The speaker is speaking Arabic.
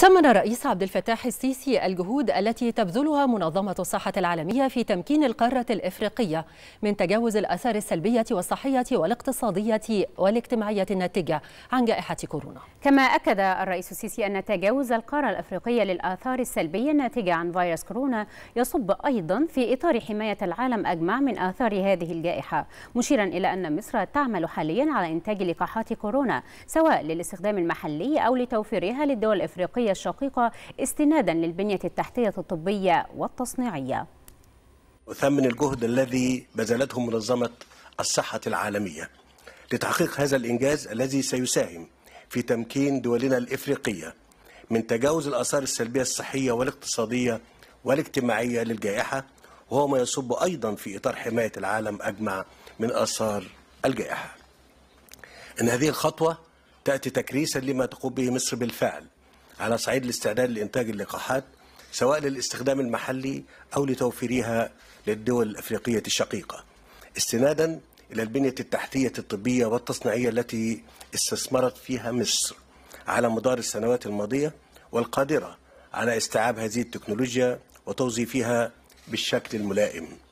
ثمن الرئيس عبد الفتاح السيسي الجهود التي تبذلها منظمة الصحة العالمية في تمكين القارة الإفريقية من تجاوز الأثار السلبية والصحية والاقتصادية والاجتماعية الناتجة عن جائحة كورونا. كما أكد الرئيس السيسي أن تجاوز القارة الإفريقية للآثار السلبية الناتجة عن فيروس كورونا يصب أيضا في إطار حماية العالم أجمع من آثار هذه الجائحة، مشيرا إلى أن مصر تعمل حاليا على إنتاج لقاحات كورونا سواء للاستخدام المحلي أو لتوفيرها للدول الإفريقية الصحية الشقيقة استنادا للبنية التحتية الطبية والتصنيعية أثمن الجهد الذي بذلته منظمة الصحة العالمية لتحقيق هذا الإنجاز الذي سيساهم في تمكين دولنا الإفريقية من تجاوز الآثار السلبية الصحية والاقتصادية والاجتماعية للجائحة وهو ما يصب أيضا في إطار حماية العالم أجمع من آثار الجائحة إن هذه الخطوة تأتي تكريسا لما تقوم به مصر بالفعل على صعيد الاستعداد لإنتاج اللقاحات سواء للاستخدام المحلي أو لتوفيرها للدول الأفريقية الشقيقة استنادا إلى البنية التحتية الطبية والتصنيعية التي استثمرت فيها مصر على مدار السنوات الماضية والقادرة على استيعاب هذه التكنولوجيا وتوظيفها بالشكل الملائم